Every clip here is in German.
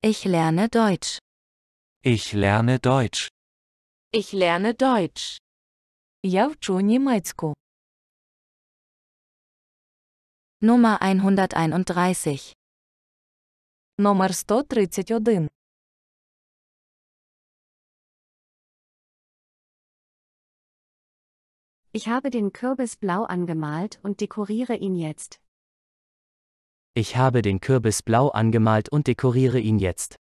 Ich lerne Deutsch. Ich lerne Deutsch. Ich lerne Deutsch. Я вчу німецьку. Nummer 131. Номер 131. Ich habe den Kürbis blau angemalt und dekoriere ihn jetzt. Ich habe den Kürbis blau angemalt und dekoriere ihn jetzt.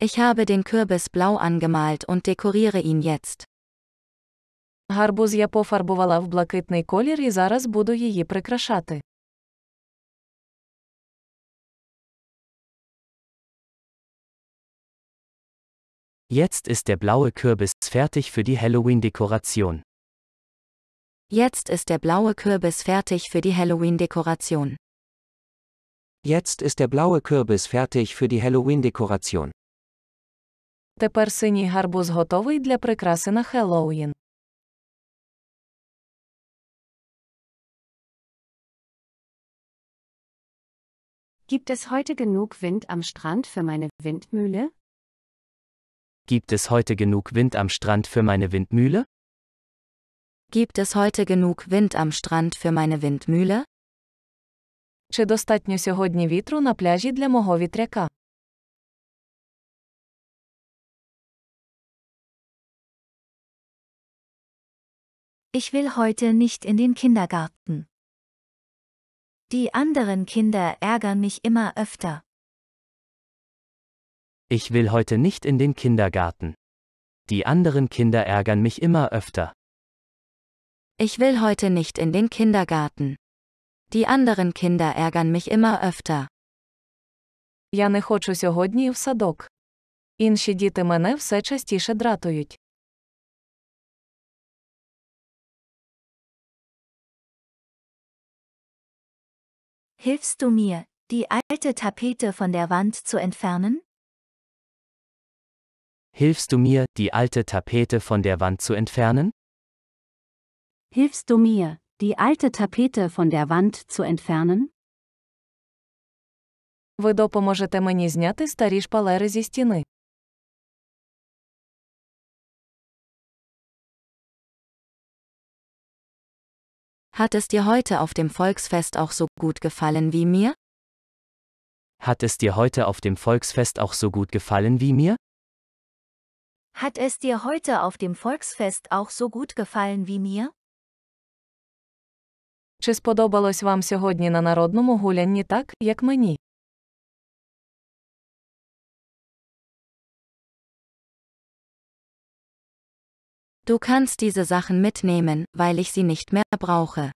Ich habe den Kürbis blau angemalt und dekoriere ihn jetzt. Гарбуз я пофарбувала в блакитний колір і зараз буду її прикрашати. Jetzt ist der blaue Kürbis fertig für die Halloween-Dekoration. Jetzt ist der blaue Kürbis fertig für die Halloween-Dekoration. Jetzt ist der blaue Kürbis fertig für die Halloween-Dekoration. Тепер синій гарбуз готовий для прикраси на Хеллоуін. Gibt es heute genug Wind am Strand für meine Windmühle? Gibt es heute genug Wind am Strand für meine Windmühle? Gibt es heute genug Wind am Strand für meine Windmühle? Чи достатньо сьогодні вітру на пляжі для мого вітряка? Ich will heute nicht in den Kindergarten. Die anderen Kinder ärgern mich immer öfter. Ich will heute nicht in den Kindergarten. Die anderen Kinder ärgern mich immer öfter. Ich will heute nicht in den Kindergarten. Die anderen Kinder ärgern mich immer öfter. Я не хочу сьогодні в садок. Інші діти мене все частіше дратують. Hilfst du mir, die alte Tapete von der Wand zu entfernen? Hilfst du mir, die alte Tapete von der Wand zu entfernen? Hilfst du mir, die alte Tapete von der Wand zu entfernen? Ви допоможете мені зняти старі шпалери зі стіни. Hat es dir heute auf dem Volksfest auch so gut gefallen wie mir? Hat es dir heute auf dem Volksfest auch so gut gefallen wie mir? Hat es dir heute auf dem Volksfest auch so gut gefallen wie mir? Чи сподобалось вам сьогодні на народному гулянні так, як мені? Du kannst diese Sachen mitnehmen, weil ich sie nicht mehr brauche.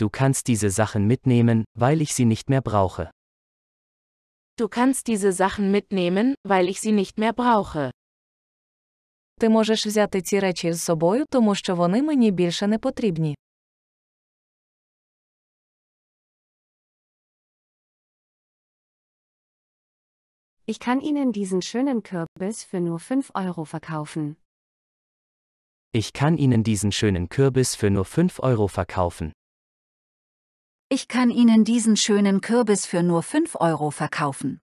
Du kannst diese Sachen mitnehmen, weil ich sie nicht mehr brauche. Du kannst diese Sachen mitnehmen, weil ich sie nicht mehr brauche. Ти можеш взяти ці речі з собою, тому що вони мені більше не потрібні. Ich kann Ihnen diesen schönen Kürbis für nur 5 Euro verkaufen. Ich kann Ihnen diesen schönen Kürbis für nur 5 Euro verkaufen. Ich kann Ihnen diesen schönen Kürbis für nur 5 Euro verkaufen.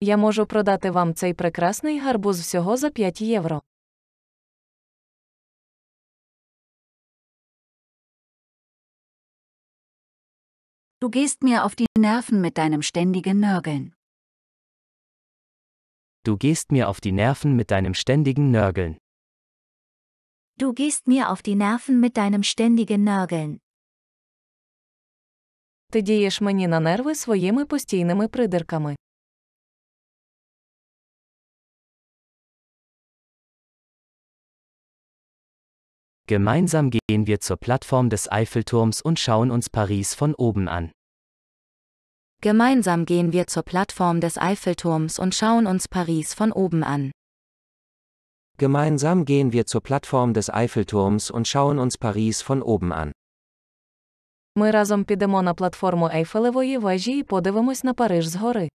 Я можу продати вам цей прекрасний гарбуз всього за 5 євро. Du gehst mir auf die Nerven mit deinem ständigen Nörgeln. Du gehst mir auf die Nerven mit deinem ständigen Nörgeln. Du gehst mir auf die Nerven mit deinem ständigen Nörgeln. Ти дієш мені на нерви своїми постійними придирками. Gemeinsam gehen wir zur Plattform des Eiffelturms und schauen uns Paris von oben an. Gemeinsam gehen wir zur Plattform des Eiffelturms und schauen uns Paris von oben an. Gemeinsam gehen wir zur Plattform des Eiffelturms und schauen uns Paris von oben an. Ми разом підемо на платформу Ейфелевої вежі і подивимось на Париж згори.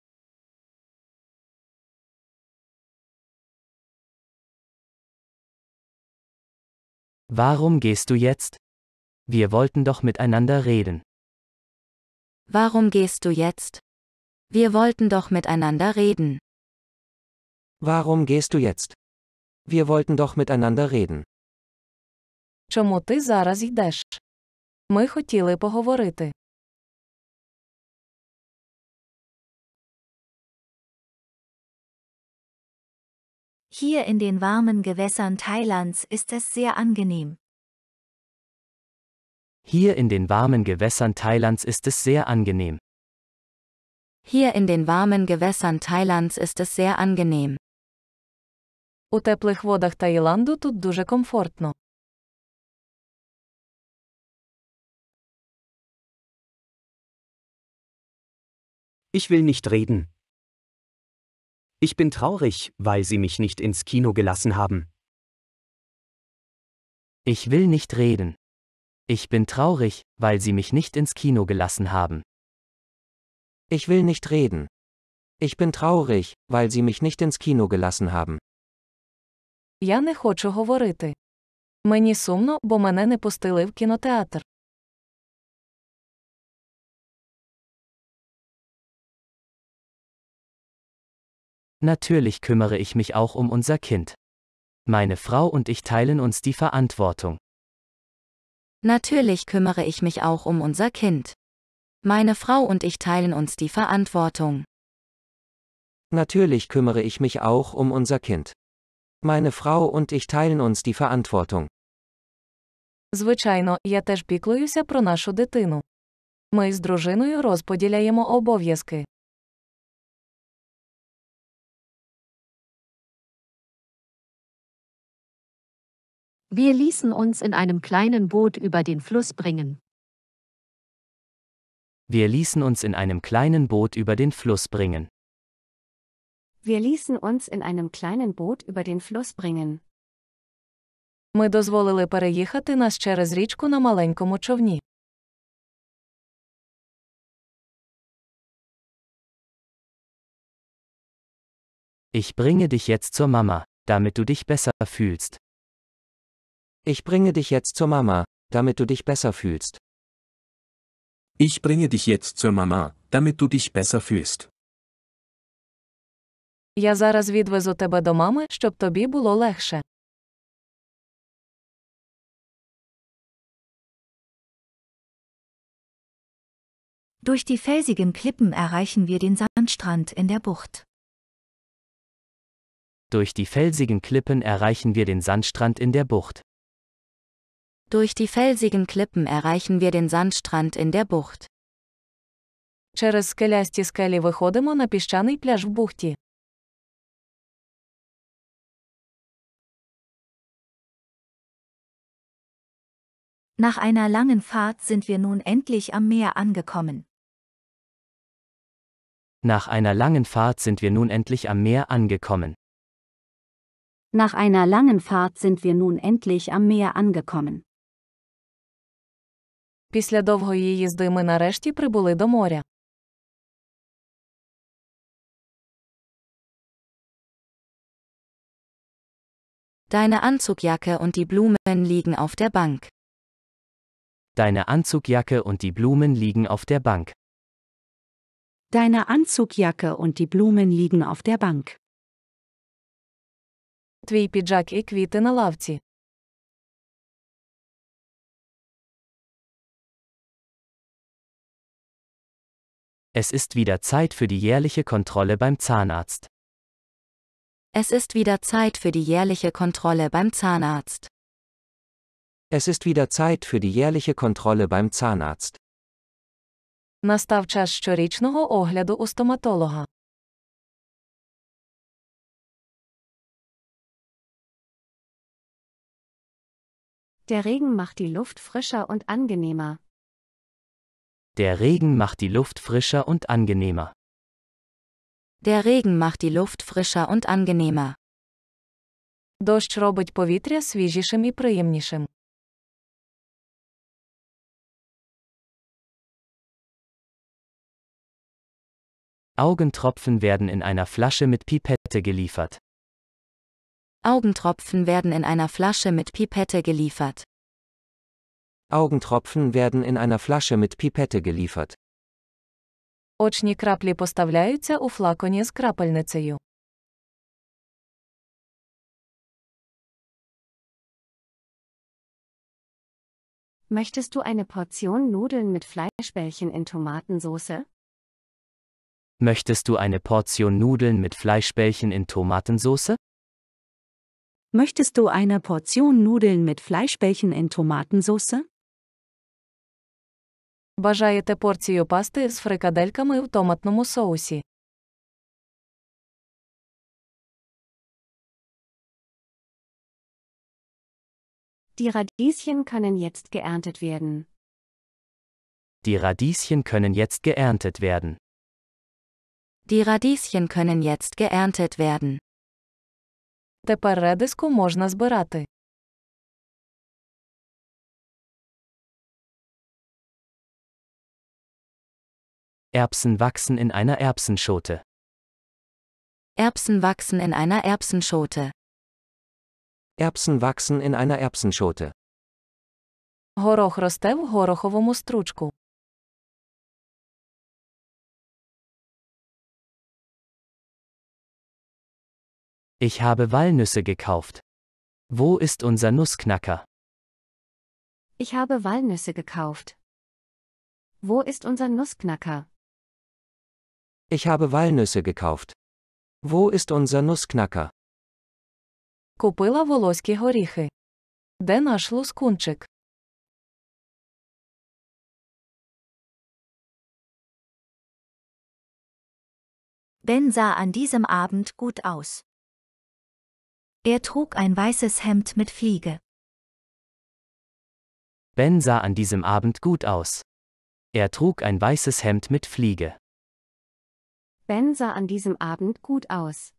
Warum gehst du jetzt? Wir wollten doch miteinander reden. Warum gehst du jetzt? Wir wollten doch miteinander reden. Warum gehst du jetzt? Wir wollten doch miteinander reden. Чому ти зараз йдеш? Ми хотіли поговорити. Hier in den warmen Gewässern Thailands ist es sehr angenehm. Hier in den warmen Gewässern Thailands ist es sehr angenehm. Hier in den warmen Gewässern Thailands ist es sehr angenehm. У теплих водах Таїланду тут дуже комфортно. Ich will nicht reden. Ich bin traurig, weil sie mich nicht ins Kino gelassen haben. Ich will nicht reden. Ich bin traurig, weil sie mich nicht ins Kino gelassen haben. Ich will nicht reden. Ich bin traurig, weil sie mich nicht ins Kino gelassen haben. Я не хочу говорити. Мені сумно, бо мене не пустили в кінотеатр. Natürlich kümmere ich mich auch um unser Kind. Meine Frau und ich teilen uns die Verantwortung. Natürlich kümmere ich mich auch um unser Kind. Meine Frau und ich teilen uns die Verantwortung. Natürlich kümmere ich mich auch um unser Kind. Meine Frau und ich teilen uns die Verantwortung. Звичайно, я теж піклуюся про нашу дитину. Ми з дружиною розподіляємо обов'язки. Wir ließen uns in einem kleinen Boot über den Fluss bringen. Wir ließen uns in einem kleinen Boot über den Fluss bringen. Wir ließen uns in einem kleinen Boot über den Fluss bringen. Ми дозволили переїхати нас через річку на маленькому човні. Ich bringe dich jetzt zur Mama, damit du dich besser fühlst. Ich bringe dich jetzt zur Mama, damit du dich besser fühlst. Ich bringe dich jetzt zur Mama, damit du dich besser fühlst. Я зараз відвезу тебе до мами, щоб тобі було легше. Durch die felsigen Klippen erreichen wir den Sandstrand in der Bucht. Durch die felsigen Klippen erreichen wir den Sandstrand in der Bucht. Durch die felsigen Klippen erreichen wir den Sandstrand in der Bucht. Через скелясті скелі виходимо на піщаний пляж в бухті. Nach einer langen Fahrt sind wir nun endlich am Meer angekommen. Nach einer langen Fahrt sind wir nun endlich am Meer angekommen. Nach einer langen Fahrt sind wir nun endlich am Meer angekommen. Після довгої їзди ми нарешті прибули до моря. Deine Anzugjacke und die Blumen liegen auf der Bank. Deine Anzugjacke und die Blumen liegen auf der Bank. Deine Anzugjacke und die Blumen liegen auf der Bank. Твій піджак і квіти на лавці. Es ist wieder Zeit für die jährliche Kontrolle beim Zahnarzt. Es ist wieder Zeit für die jährliche Kontrolle beim Zahnarzt. Es ist wieder Zeit für die jährliche Kontrolle beim Zahnarzt. Настав час щорічного огляду у стоматолога. Der Regen macht die Luft frischer und angenehmer. Der Regen macht die Luft frischer und angenehmer. Der Regen macht die Luft frischer und angenehmer. Дощ робить повітря свіжішим і приємнішим. Augentropfen werden in einer Flasche mit Pipette geliefert. Augentropfen werden in einer Flasche mit Pipette geliefert. Augentropfen werden in einer Flasche mit Pipette geliefert. Очні краплі поставляються у флаконі з крапельницею. Möchtest du eine Portion Nudeln mit Fleischbällchen in Tomatensoße? Möchtest du eine Portion Nudeln mit Fleischbällchen in Tomatensoße? Möchtest du eine Portion Nudeln mit Fleischbällchen in Tomatensoße? Бажаєте порцію пасти з фрикадельками в томатному соусі. Die Radieschen können jetzt geerntet werden. Die Radieschen können jetzt geerntet werden. Die Radieschen können jetzt geerntet werden. Тепер редиску можна збирати. Erbsen wachsen in einer Erbsenschote. Erbsen wachsen in einer Erbsenschote. Erbsen wachsen in einer Erbsenschote. Горох росте в гороховому стручку. Ich habe Walnüsse gekauft. Wo ist unser Nussknacker? Ich habe Walnüsse gekauft. Wo ist unser Nussknacker? Ich habe Walnüsse gekauft. Wo ist unser Nussknacker? Купила волоські горіхи. Де наш лускунчик? Ben sah an diesem Abend gut aus. Er trug ein weißes Hemd mit Fliege. Ben sah an diesem Abend gut aus. Er trug ein weißes Hemd mit Fliege. Ben sah an diesem Abend gut aus.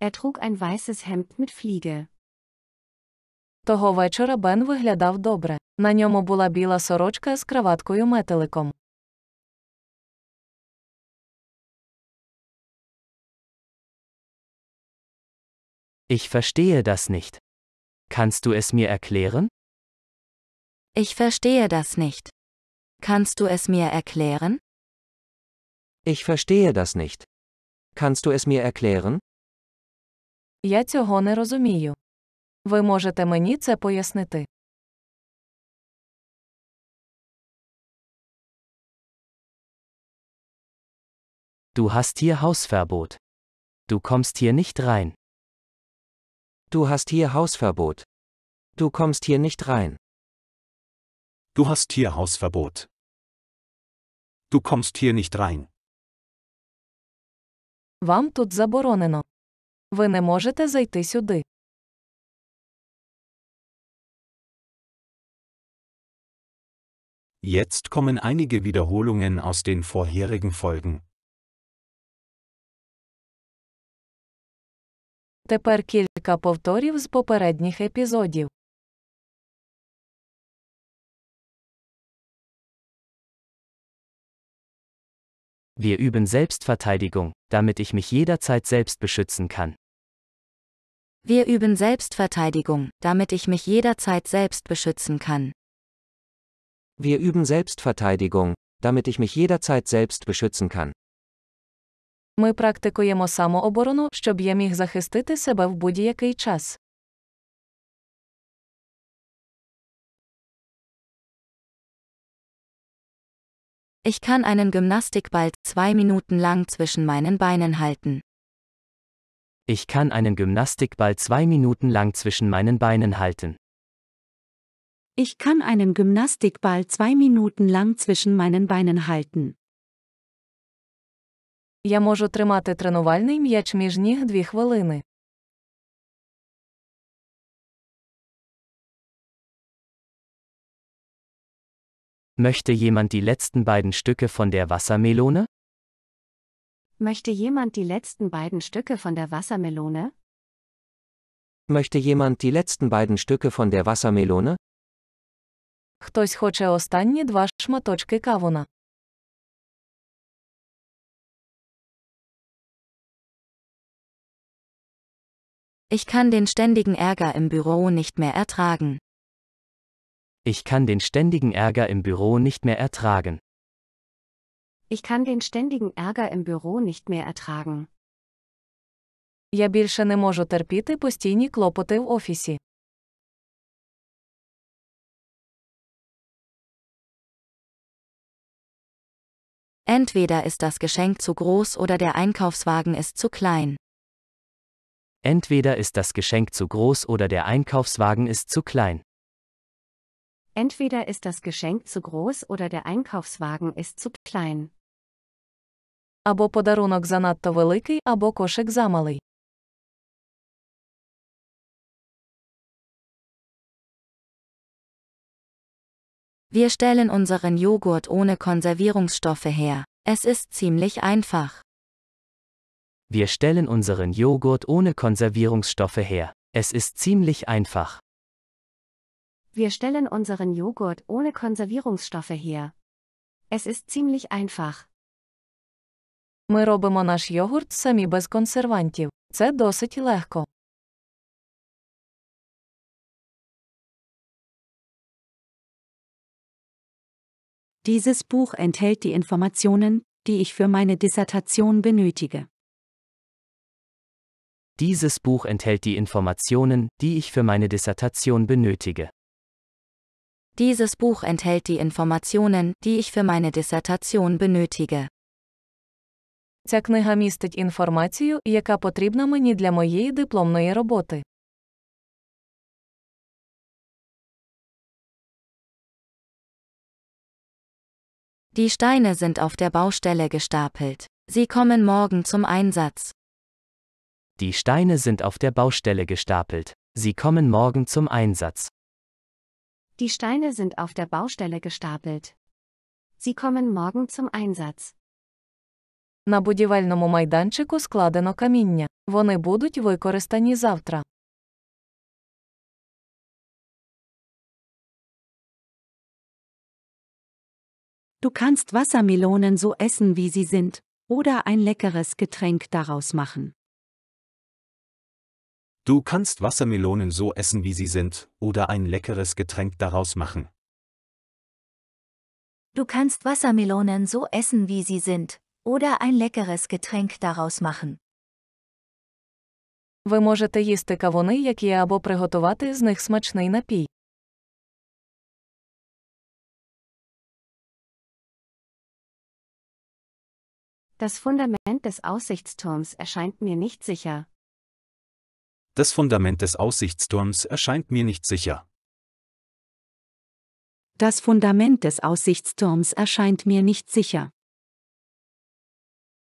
Er trug ein weißes Hemd mit Fliege. Того вечора Бен виглядав добре. На ньому була біла сорочка з краваткою метеликом. Ich verstehe das nicht. Kannst du es mir erklären? Ich verstehe das nicht. Kannst du es mir erklären? Ich verstehe das nicht. Kannst du es mir erklären? Я цього не розумію. Ви можете мені це пояснити? Du hast hier Hausverbot. Du kommst hier nicht rein. Du hast hier Hausverbot. Du kommst hier nicht rein. Du hast hier Hausverbot. Du kommst hier nicht rein. Вам тут заборонено. Ви не можете зайти сюди. Jetzt kommen einige Wiederholungen aus den vorherigen Folgen. Тепер кілька повторів з попередніх епізодів. Wir üben Selbstverteidigung, damit ich mich jederzeit selbst beschützen kann. Wir üben Selbstverteidigung, damit ich mich jederzeit selbst beschützen kann. Wir üben Selbstverteidigung, damit ich mich jederzeit selbst beschützen kann. Ми практикуємо самооборону, щоб я міг захистити себе в будь-який час. Ich kann einen Gymnastikball zwei Minuten lang zwischen meinen Beinen halten. Ich kann einen Gymnastikball zwei Minuten lang zwischen meinen Beinen halten. Ich kann einen Gymnastikball zwei Minuten lang zwischen meinen Beinen halten. Я можу тримати тренувальний м'яч між ніг дві хвилини. Möchte jemand die letzten beiden Stücke von der Wassermelone? Möchte jemand die letzten beiden Stücke von der Wassermelone? Möchte jemand die letzten beiden Stücke von der Wassermelone? Хтось хоче останні два шматочки кавуна. Ich kann den ständigen Ärger im Büro nicht mehr ertragen. Ich kann den ständigen Ärger im Büro nicht mehr ertragen. Ich kann den ständigen Ärger im Büro nicht mehr ertragen. Я більше не можу терпіти постійні клопоти в офісі. Entweder ist das Geschenk zu groß oder der Einkaufswagen ist zu klein. Entweder ist das Geschenk zu groß oder der Einkaufswagen ist zu klein. Entweder ist das Geschenk zu groß oder der Einkaufswagen ist zu klein. Або подарунок занадто великий, або кошик замалий. Wir stellen unseren Joghurt ohne Konservierungsstoffe her. Es ist ziemlich einfach. Wir stellen unseren Joghurt ohne Konservierungsstoffe her. Es ist ziemlich einfach. Wir stellen unseren Joghurt ohne Konservierungsstoffe her. Es ist ziemlich einfach. Ми робимо наш йогурт самі без консервантів. Це досить легко. Dieses Buch enthält die Informationen, die ich für meine Dissertation benötige. Dieses Buch enthält die Informationen, die ich für meine Dissertation benötige. Dieses Buch enthält die Informationen, die ich für meine Dissertation benötige. Ця книга містить інформацію, яка потрібна мені для моєї дипломної роботи. Die Steine sind auf der Baustelle gestapelt. Sie kommen morgen zum Einsatz. Die Steine sind auf der Baustelle gestapelt. Sie kommen morgen zum Einsatz. Die Steine sind auf der Baustelle gestapelt. Sie kommen morgen zum Einsatz. На будівельному майданчику складено каміння. Вони будуть використані завтра. Du kannst Wassermelonen so essen, wie sie sind, oder ein leckeres Getränk daraus machen. Du kannst Wassermelonen so essen, wie sie sind, oder ein leckeres Getränk daraus machen. Du kannst Wassermelonen so essen, wie sie sind, oder ein leckeres Getränk daraus machen. Ви можете їсти кавуни, які або приготувати з них смачний напій. Das Fundament des Aussichtsturms erscheint mir nicht sicher das Fundament des Aussichtsturms erscheint mir nicht sicher. Das Fundament des Aussichtsturms erscheint mir nicht sicher.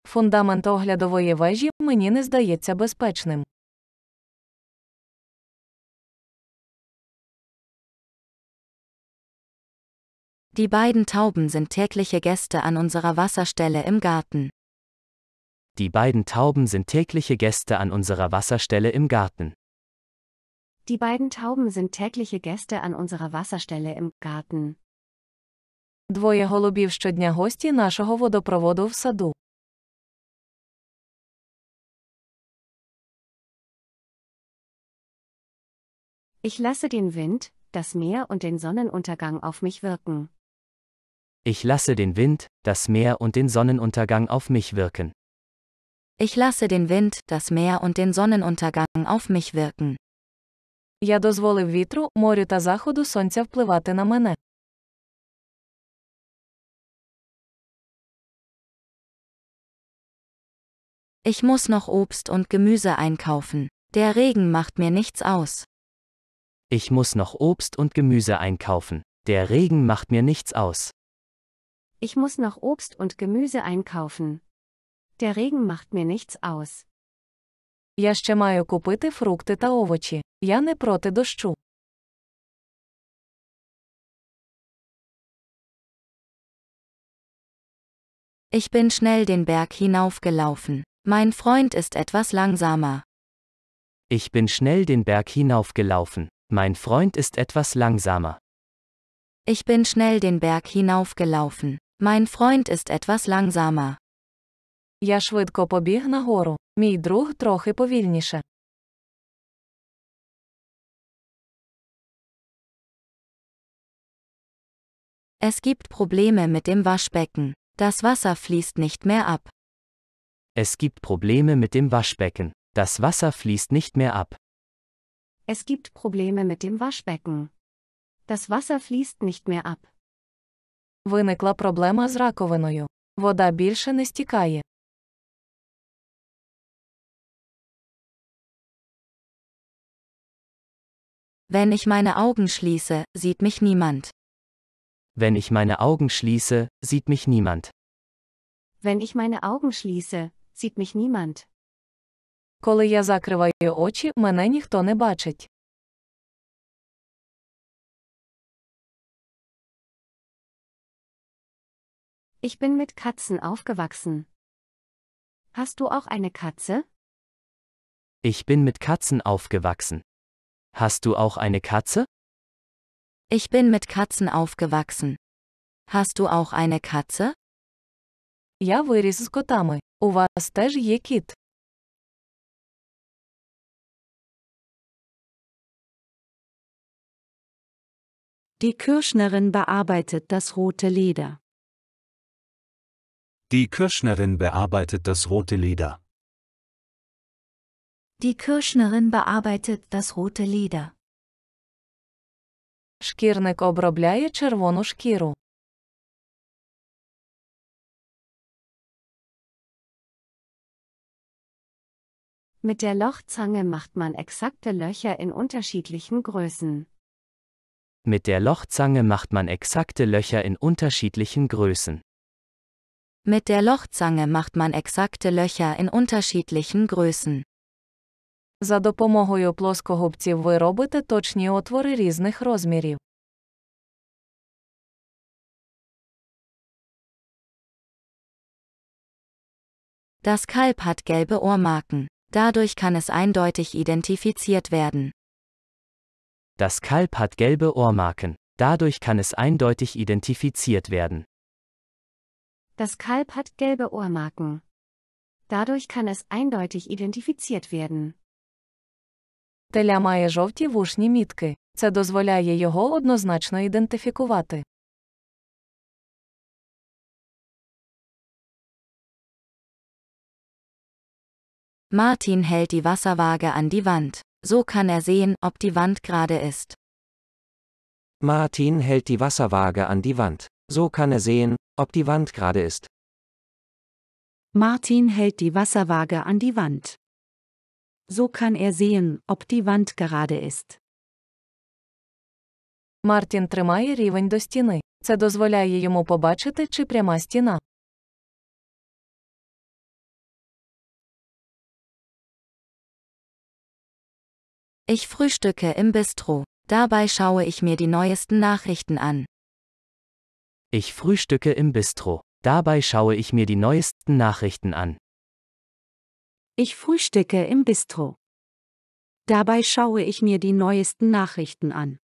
Фундамент оглядової вежі мені не здається безпечним. Die beiden Tauben sind tägliche Gäste an unserer Wasserstelle im Garten. Die beiden Tauben sind tägliche Gäste an unserer Wasserstelle im Garten. Die beiden Tauben sind tägliche Gäste an unserer Wasserstelle im Garten. Двоє голубів щодня гості нашого водопроводу в саду. Ich lasse den Wind, das Meer und den Sonnenuntergang auf mich wirken. Ich lasse den Wind, das Meer und den Sonnenuntergang auf mich wirken. Ich lasse den Wind, das Meer und den Sonnenuntergang auf mich wirken. Я дозволив вітру, морю та заходу сонця впливати на мене. Ich muss noch Obst und Gemüse einkaufen. Der Regen macht mir nichts aus. Ich muss noch Obst und Gemüse einkaufen. Der Regen macht mir nichts aus. Ich muss noch Obst und Gemüse einkaufen. Der Regen macht mir nichts aus. Я ще маю купити фрукти та овочі. Я не проти дощу. Ich bin schnell den Berg hinaufgelaufen. Mein Freund ist etwas langsamer. Ich bin schnell den Berg hinaufgelaufen. Mein Freund ist etwas langsamer. Ich bin schnell den Berg hinaufgelaufen. Mein Freund ist etwas langsamer. Я швидко побіг нагору, мій друг трохи повільніше. Es gibt Probleme mit dem Waschbecken. Das Wasser fließt nicht mehr ab. Es gibt Probleme mit dem Waschbecken. Das Wasser fließt nicht mehr ab. Es gibt Probleme mit dem Waschbecken. Das Wasser fließt nicht mehr ab. Виникла проблема з раковиною. Вода більше не стікає. Wenn ich meine Augen schließe, sieht mich niemand. Wenn ich meine Augen schließe, sieht mich niemand. Wenn ich meine Augen schließe, sieht mich niemand. Коли я закриваю очі, мене ніхто не бачить. Ich bin mit Katzen aufgewachsen. Hast du auch eine Katze? Ich bin mit Katzen aufgewachsen. Hast du auch eine Katze? Ich bin mit Katzen aufgewachsen. Hast du auch eine Katze? Я виріс з котами. У вас теж є кіт. Die Kirschnerin bearbeitet das rote Leder. Die Kirschnerin bearbeitet das rote Leder. Die Kirschnerin bearbeitet das rote Leder. Шкірник обробляє червону шкіру. Mit der Lochzange macht man exakte Löcher in unterschiedlichen Größen. Mit der Lochzange macht man exakte Löcher in unterschiedlichen Größen. Mit der Lochzange macht man exakte Löcher in unterschiedlichen Größen. За допомогою плоскогубців ви робите точні отвори різних розмірів. Das Kalb hat gelbe Ohrmarken. Dadurch kann es eindeutig identifiziert werden. Das Kalb hat gelbe Ohrmarken. Dadurch kann es eindeutig identifiziert werden. Das Kalb hat gelbe Ohrmarken. Dadurch kann es eindeutig identifiziert werden. Теля має жовті вушні мітки. Це дозволяє його однозначно ідентифікувати. Martin hält die Wasserwaage an die Wand. So kann er sehen, ob die Wand gerade ist. Martin hält die Wasserwaage an die Wand. So kann er sehen, ob die Wand gerade ist. Martin hält die Wasserwaage an die Wand. So kann er sehen, ob die Wand gerade ist. Мартін тримає рівень до стіни. Це дозволяє йому побачити, чи пряма стіна. Ich frühstücke im Bistro. Dabei schaue ich mir die neuesten Nachrichten an. Ich frühstücke im Bistro. Dabei schaue ich mir die neuesten Nachrichten an. Ich frühstücke im Bistro. Dabei schaue ich mir die neuesten Nachrichten an.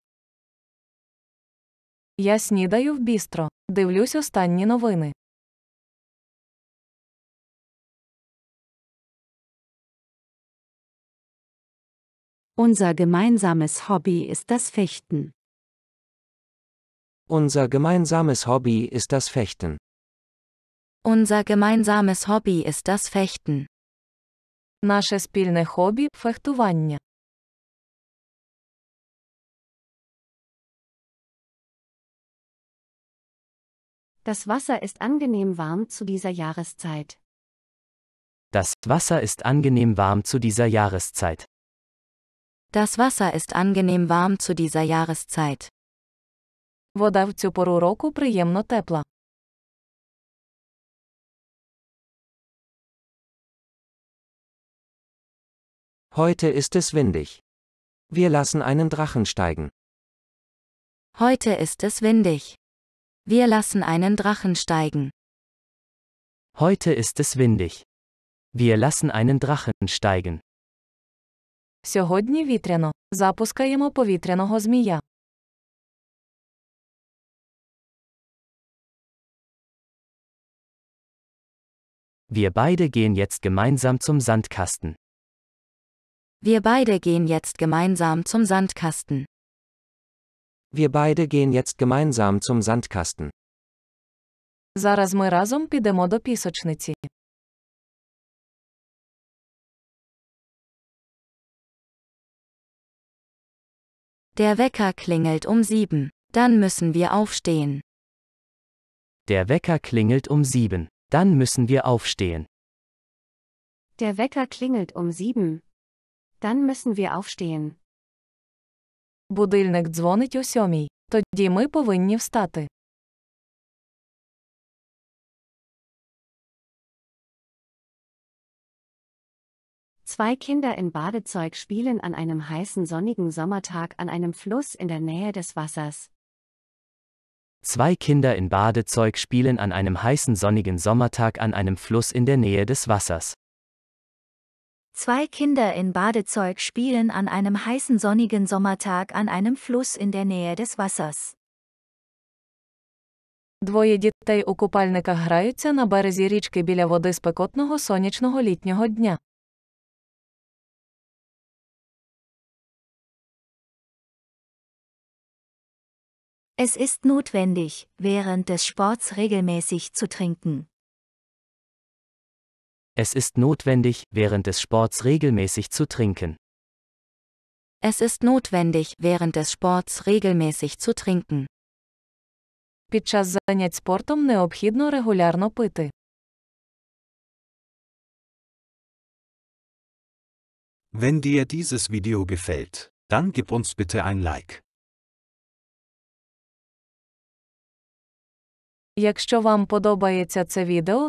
Я снідаю в бістро. Дивлюсь останні новини. Unser gemeinsames Hobby ist das Fechten. Unser gemeinsames Hobby ist das Fechten. Unser gemeinsames Hobby ist das Fechten. Наше спільне хобі фехтування. Das Wasser ist angenehm warm zu dieser Jahreszeit. Das Wasser ist angenehm warm zu dieser Jahreszeit. Das Wasser ist angenehm warm zu dieser Jahreszeit. Вода в цю пору року приємно тепла. Heute ist es windig. Wir lassen einen Drachen steigen. Heute ist es windig. Wir lassen einen Drachen steigen. Heute ist es windig. Wir lassen einen Drachen steigen. Сьогодні вітряно. Запускаємо повітряного змія. Wir beide gehen jetzt gemeinsam zum Sandkasten. Wir beide gehen jetzt gemeinsam zum Sandkasten. Wir beide gehen jetzt gemeinsam zum Sandkasten. Зараз ми разом підемо до пісочниці. Der Wecker klingelt um sieben. Dann müssen wir aufstehen. Der Wecker klingelt um sieben. Dann müssen wir aufstehen. Der Wecker klingelt um sieben. Dann müssen wir aufstehen. Будильник дзвонить о сьомій. Тоді ми повинні встати. Zwei Kinder in Badezeug spielen an einem heißen sonnigen Sommertag an einem Fluss in der Nähe des Wassers. Zwei Kinder in Badezeug spielen an einem heißen sonnigen Sommertag an einem Fluss in der Nähe des Wassers. Zwei Kinder in Badezeug spielen an einem heißen sonnigen Sommertag an einem Fluss in der Nähe des Wassers. Двоє дітей у купальниках граються на березі річки біля води спекотного сонячного літнього дня. Es ist notwendig, während des Sports regelmäßig zu trinken. Es ist notwendig, während des Sports regelmäßig zu trinken. Es ist notwendig, während des Sports regelmäßig zu trinken. Під час занять спортом необхідно регулярно пити. Wenn dir dieses Video gefällt, dann gib uns bitte ein Like. Якщо вам подобається це відео,